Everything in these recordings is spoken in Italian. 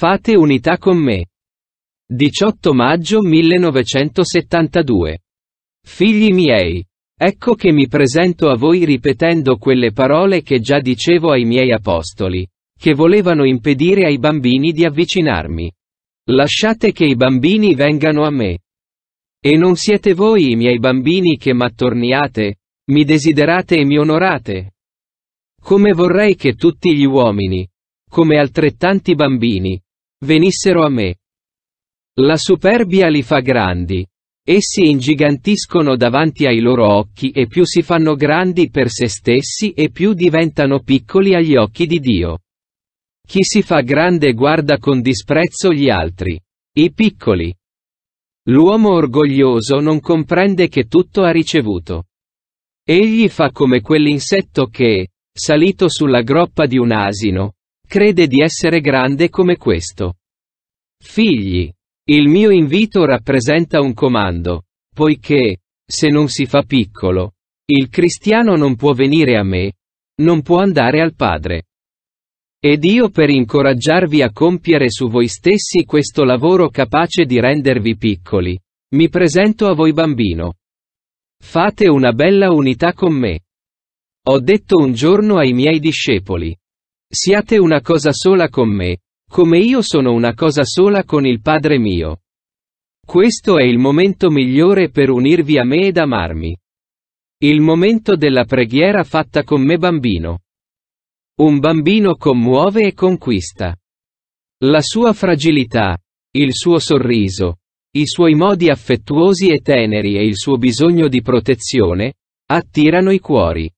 Fate unità con me. 18 maggio 1972. Figli miei. Ecco che mi presento a voi ripetendo quelle parole che già dicevo ai miei apostoli, che volevano impedire ai bambini di avvicinarmi. Lasciate che i bambini vengano a me. E non siete voi i miei bambini che m'attorniate, mi desiderate e mi onorate. Come vorrei che tutti gli uomini, come altrettanti bambini, venissero a me. La superbia li fa grandi. Essi ingigantiscono davanti ai loro occhi e più si fanno grandi per se stessi e più diventano piccoli agli occhi di Dio. Chi si fa grande guarda con disprezzo gli altri. I piccoli. L'uomo orgoglioso non comprende che tutto ha ricevuto. Egli fa come quell'insetto che, salito sulla groppa di un asino, crede di essere grande come questo. Figli, il mio invito rappresenta un comando, poiché, se non si fa piccolo, il cristiano non può venire a me, non può andare al Padre. Ed io per incoraggiarvi a compiere su voi stessi questo lavoro capace di rendervi piccoli, mi presento a voi bambino. Fate una bella unità con me. Ho detto un giorno ai miei discepoli, Siate una cosa sola con me, come io sono una cosa sola con il Padre mio. Questo è il momento migliore per unirvi a me ed amarmi. Il momento della preghiera fatta con me bambino. Un bambino commuove e conquista. La sua fragilità, il suo sorriso, i suoi modi affettuosi e teneri e il suo bisogno di protezione, attirano i cuori.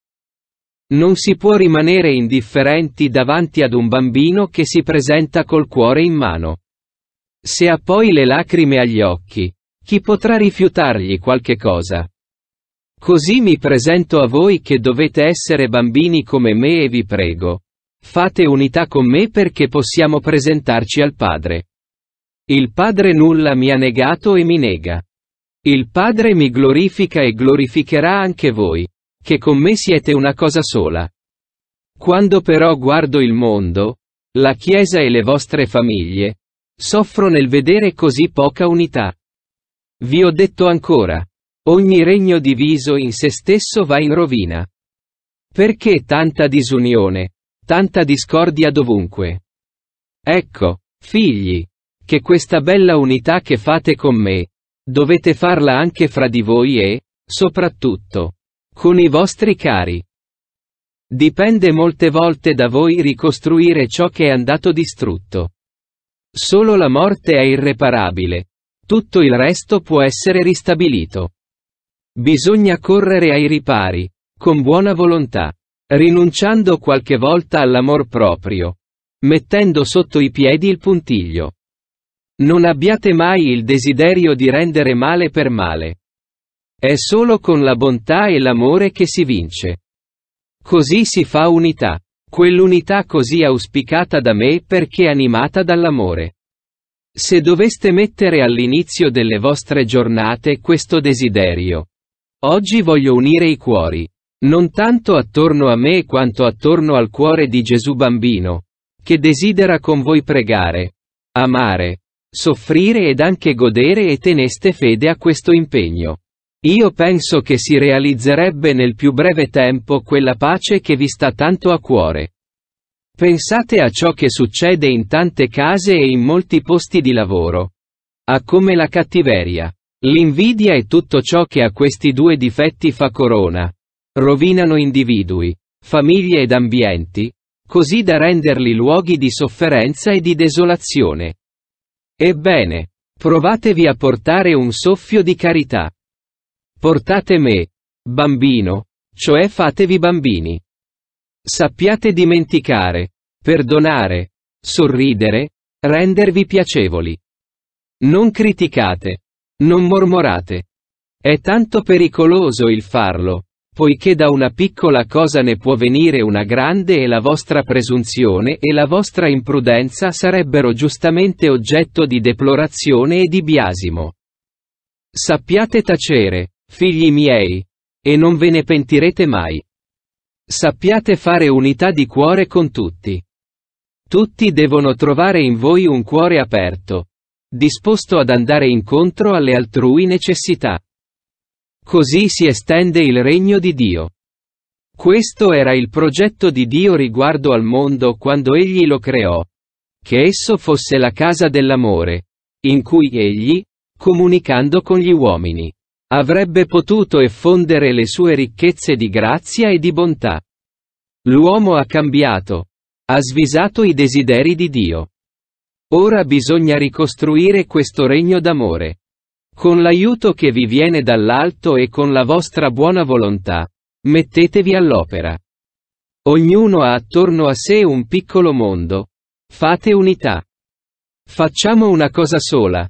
Non si può rimanere indifferenti davanti ad un bambino che si presenta col cuore in mano. Se ha poi le lacrime agli occhi, chi potrà rifiutargli qualche cosa? Così mi presento a voi che dovete essere bambini come me e vi prego. Fate unità con me perché possiamo presentarci al Padre. Il Padre nulla mi ha negato e mi nega. Il Padre mi glorifica e glorificherà anche voi che con me siete una cosa sola. Quando però guardo il mondo, la Chiesa e le vostre famiglie, soffro nel vedere così poca unità. Vi ho detto ancora, ogni regno diviso in se stesso va in rovina. Perché tanta disunione, tanta discordia dovunque? Ecco, figli, che questa bella unità che fate con me, dovete farla anche fra di voi e, soprattutto, con i vostri cari. Dipende molte volte da voi ricostruire ciò che è andato distrutto. Solo la morte è irreparabile. Tutto il resto può essere ristabilito. Bisogna correre ai ripari, con buona volontà, rinunciando qualche volta all'amor proprio, mettendo sotto i piedi il puntiglio. Non abbiate mai il desiderio di rendere male per male. È solo con la bontà e l'amore che si vince. Così si fa unità. Quell'unità così auspicata da me perché animata dall'amore. Se doveste mettere all'inizio delle vostre giornate questo desiderio. Oggi voglio unire i cuori. Non tanto attorno a me quanto attorno al cuore di Gesù bambino. Che desidera con voi pregare. Amare. Soffrire ed anche godere e teneste fede a questo impegno. Io penso che si realizzerebbe nel più breve tempo quella pace che vi sta tanto a cuore. Pensate a ciò che succede in tante case e in molti posti di lavoro. A come la cattiveria, l'invidia e tutto ciò che a questi due difetti fa corona. Rovinano individui, famiglie ed ambienti, così da renderli luoghi di sofferenza e di desolazione. Ebbene, provatevi a portare un soffio di carità. Portate me, bambino, cioè fatevi bambini. Sappiate dimenticare, perdonare, sorridere, rendervi piacevoli. Non criticate, non mormorate. È tanto pericoloso il farlo, poiché da una piccola cosa ne può venire una grande e la vostra presunzione e la vostra imprudenza sarebbero giustamente oggetto di deplorazione e di biasimo. Sappiate tacere, Figli miei, e non ve ne pentirete mai. Sappiate fare unità di cuore con tutti. Tutti devono trovare in voi un cuore aperto, disposto ad andare incontro alle altrui necessità. Così si estende il regno di Dio. Questo era il progetto di Dio riguardo al mondo quando Egli lo creò. Che esso fosse la casa dell'amore, in cui Egli, comunicando con gli uomini, Avrebbe potuto effondere le sue ricchezze di grazia e di bontà. L'uomo ha cambiato. Ha svisato i desideri di Dio. Ora bisogna ricostruire questo regno d'amore. Con l'aiuto che vi viene dall'alto e con la vostra buona volontà, mettetevi all'opera. Ognuno ha attorno a sé un piccolo mondo. Fate unità. Facciamo una cosa sola.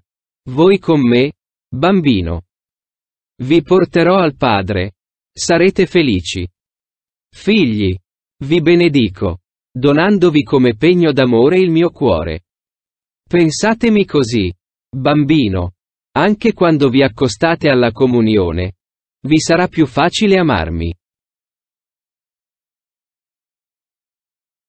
Voi con me, bambino. Vi porterò al Padre. Sarete felici. Figli, vi benedico, donandovi come pegno d'amore il mio cuore. Pensatemi così, bambino, anche quando vi accostate alla comunione. Vi sarà più facile amarmi.